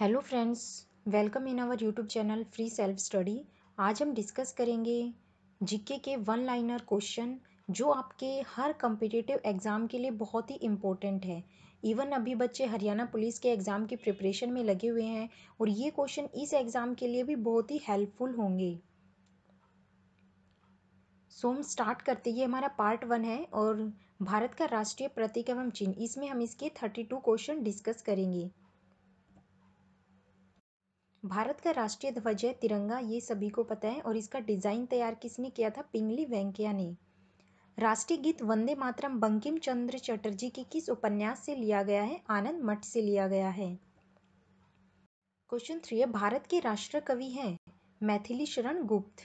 hello friends welcome in our YouTube channel free self study आज हम discuss करेंगे GK के वन लाइनर क्वेश्चन जो आपके हर कम्पिटिटिव एग्ज़ाम के लिए बहुत ही इम्पोर्टेंट है इवन अभी बच्चे हरियाणा पुलिस के एग्ज़ाम की प्रिपरेशन में लगे हुए हैं और ये क्वेश्चन इस एग्ज़ाम के लिए भी बहुत ही हेल्पफुल होंगे सो हम स्टार्ट करते ये हमारा पार्ट वन है और भारत का राष्ट्रीय प्रतीक एवं चिन्ह इसमें हम इसके थर्टी टू क्वेश्चन डिस्कस करेंगे भारत का राष्ट्रीय ध्वज है तिरंगा ये सभी को पता है और इसका डिज़ाइन तैयार किसने किया था पिंगली वेंकैया ने राष्ट्रीय गीत वंदे मातरम बंकिम चंद्र चटर्जी के किस उपन्यास से लिया गया है आनंद मठ से लिया गया है क्वेश्चन थ्री है भारत के राष्ट्र कवि हैं मैथिली शरण गुप्त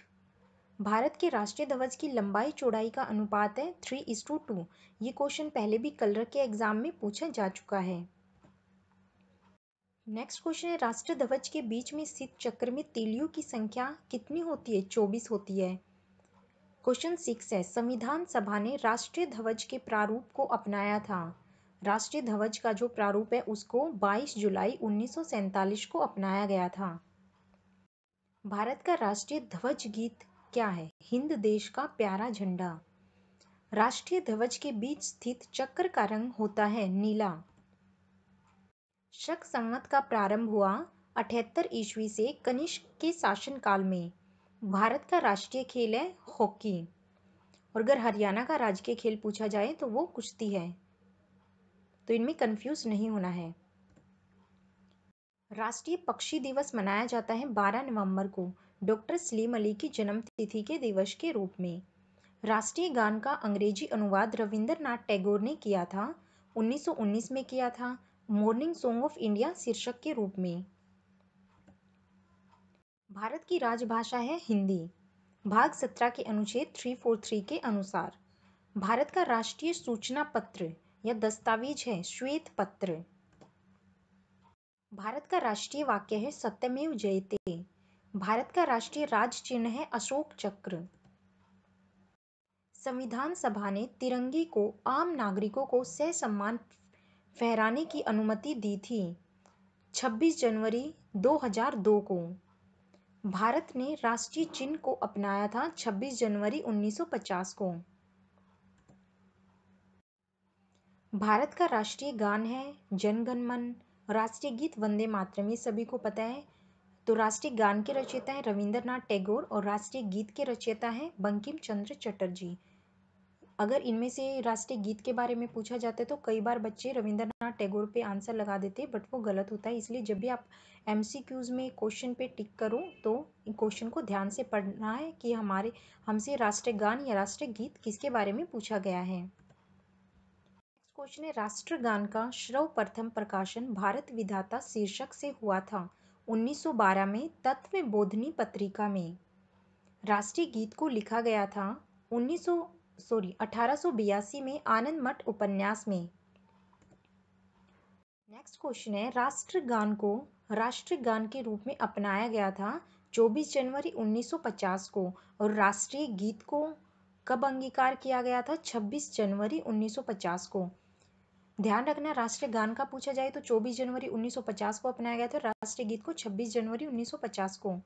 भारत के राष्ट्रीय ध्वज की लंबाई चौड़ाई का अनुपात है थ्री इस टू टू ये क्वेश्चन पहले भी कलर के एग्जाम में पूछा जा चुका है नेक्स्ट क्वेश्चन है राष्ट्रीय ध्वज के बीच में स्थित चक्र में तिलियों की संख्या कितनी होती है चौबीस होती है क्वेश्चन सिक्स है संविधान सभा ने राष्ट्रीय ध्वज के प्रारूप को अपनाया था राष्ट्रीय ध्वज का जो प्रारूप है उसको 22 जुलाई उन्नीस को अपनाया गया था भारत का राष्ट्रीय ध्वज गीत क्या है हिंद देश का प्यारा झंडा राष्ट्रीय ध्वज के बीच स्थित चक्र का रंग होता है नीला शक संवत का प्रारंभ हुआ अठहत्तर ईस्वी से कनिष्क के शासनकाल में भारत का राष्ट्रीय खेल है हॉकी और अगर हरियाणा का राजकीय खेल पूछा जाए तो वो कुश्ती है तो इनमें कंफ्यूज नहीं होना है राष्ट्रीय पक्षी दिवस मनाया जाता है 12 नवंबर को डॉक्टर सलीम अली की जन्मतिथि के दिवस के रूप में राष्ट्रीय गान का अंग्रेजी अनुवाद रविंद्रनाथ टैगोर ने किया था 1919 में किया था मॉर्निंग सॉन्ग ऑफ इंडिया शीर्षक के रूप में भारत की राजभाषा है हिंदी भाग सत्रह के अनुच्छेद थ्री फोर थ्री के अनुसार भारत का राष्ट्रीय सूचना पत्र या दस्तावेज है श्वेत पत्र भारत का राष्ट्रीय वाक्य है सत्यमेव जयते भारत का राष्ट्रीय राज चिन्ह है अशोक चक्र संविधान सभा ने तिरंगे को आम नागरिकों को सह सम्मान फहराने की अनुमति दी थी 26 जनवरी 2002 को भारत ने राष्ट्रीय चिन्ह को अपनाया था 26 जनवरी 1950 को भारत का राष्ट्रीय गान है जन गण मन राष्ट्रीय गीत वंदे मातरम ये सभी को पता है तो राष्ट्रीय गान के रचयिता हैं रविंद्रनाथ टैगोर और राष्ट्रीय गीत के रचयिता हैं बंकिम चंद्र चटर्जी अगर इनमें से राष्ट्रीय गीत के बारे में पूछा जाता है तो कई बार बच्चे रविंद्रनाथ टैगोर पे आंसर लगा देते हैं बट वो गलत होता है इसलिए जब भी आप एम में क्वेश्चन पे टिक करो तो क्वेश्चन को ध्यान से पढ़ना है कि हमारे हमसे राष्ट्रीय गान या राष्ट्रीय गीत किसके बारे में पूछा गया है क्वेश्चन है राष्ट्रगान का श्रव प्रथम प्रकाशन भारत विधाता शीर्षक से हुआ था 1912 में तत्व बोधनी पत्रिका में राष्ट्रीय गीत को लिखा गया था सॉरी अठारह में आनंद मठ उपन्यास में नेक्स्ट क्वेश्चन है राष्ट्रगान को राष्ट्रगान के रूप में अपनाया गया था 24 जनवरी 1950 को और राष्ट्रीय गीत को कब अंगीकार किया गया था 26 जनवरी 1950 को ध्यान रखना राष्ट्रगान का पूछा जाए तो 24 जनवरी 1950 को अपनाया गया था राष्ट्रीय गीत को 26 जनवरी 1950 को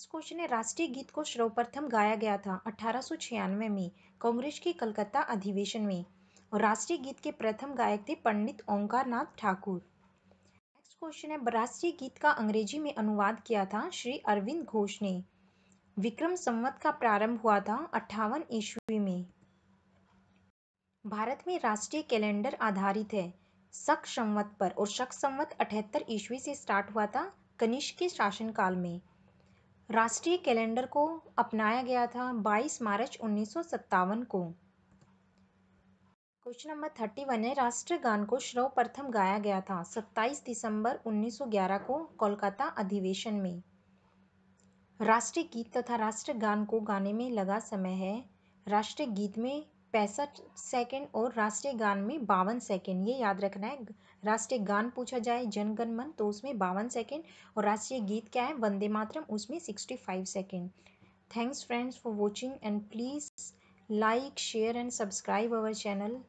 नेक्स्ट क्वेश्चन है राष्ट्रीय गीत को सर्वप्रथम गाया गया था अठारह में कांग्रेस के कलकत्ता अधिवेशन में और राष्ट्रीय गीत के प्रथम गायक थे पंडित ओंकार ठाकुर नेक्स्ट क्वेश्चन है राष्ट्रीय गीत का अंग्रेजी में अनुवाद किया था श्री अरविंद घोष ने विक्रम संवत का प्रारंभ हुआ था अट्ठावन ईस्वी में भारत में राष्ट्रीय कैलेंडर आधारित है शक संवत पर और शक संवत अठहत्तर ईस्वी से स्टार्ट हुआ था कनिष्क के शासनकाल में राष्ट्रीय कैलेंडर को अपनाया गया था 22 मार्च उन्नीस को क्वेश्चन नंबर थर्टी वन है राष्ट्रीय गान को श्रव प्रथम गाया गया था 27 दिसंबर 1911 को कोलकाता अधिवेशन में राष्ट्रीय गीत तथा राष्ट्रीय गान को गाने में लगा समय है राष्ट्रीय गीत में पैंसठ सेकंड और राष्ट्रीय गान में बावन सेकंड ये याद रखना है राष्ट्रीय गान पूछा जाए जनगण मन तो उसमें बावन सेकंड और राष्ट्रीय गीत क्या है वंदे मातरम उसमें sixty five second thanks friends for watching and please like share and subscribe our channel